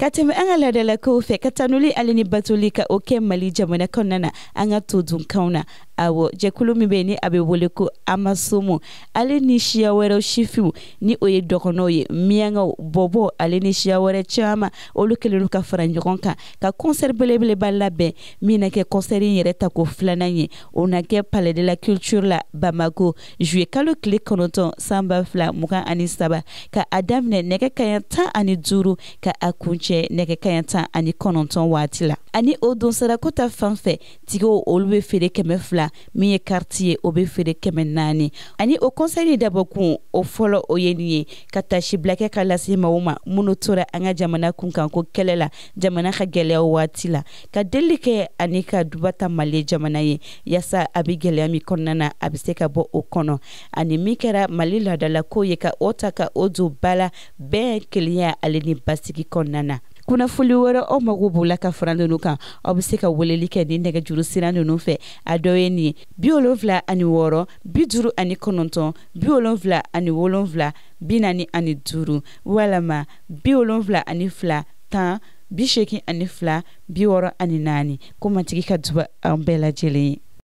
ka tɛmɛ an ka la fɛ ka tanuli hali ni batoli ka o kɛ mali jamana kɔnɔna an ka to dunkanw na awo jɛkulu min bɛ ni a bɛ wele ko amasomo ale ni siya wɛrɛw sifiw ni o ye dɔgɔnɔw ye miyangaw bɔbɔ ale ni siya wɛrɛ caaman olu kelen do ka fara ɲɔgɔn kan ka kɔnsɛri belebeleba labɛn min na kɛ kɔnsɛri yɛrɛ ta ko filanan ye o na kɛ palais de la culture la bamako juye kalo tile kɔnɔntɔn san ba fila mugan ani saba ka a daminɛ nɛgɛ kaɲa tan ani duuru ka a kuncɛ nɛgɛ kaɲa tan ani kɔnɔntɔn waati la ani o donsarako ta fan fɛ tigiw olu be feere kɛmɛ fila min ye kariti ye o be feere kɛmɛ naani ani o ni dabɔkun o fɔlɔ o ye nin ye ka bilakɛ ka lase maw ma minnu tora an ka jamana kunkanko kɛlɛ la jamana ka gwɛlɛya waati la ka deli kɛ ani ka dubata male jamana ye yaasa a be gwɛlɛya min kɔnɔna na a be se ka bɔ o kɔnɔ ani min kɛra mali ladalako ye ka o ta ka o don ba la bɛɛ kelenya ale ni basigi kɔnɔna na kunnafoli wɛrɛ aw mago b'o la ka fara nunu kan aw be se ka weleli kɛ ni nɛgɛ juru sira nunu fɛ a dɔ ye nin ye bi wolonfila ani wɔɔrɔ bi duru ani kɔnɔntɔn bi wolonfila ani wolonfila bi naani ani duuru walama bi wolonfila ani fila tan bi seegin ani fila bi wɔɔrɔ ani naani ko matigi ka duba an bɛɛ lajɛlen ye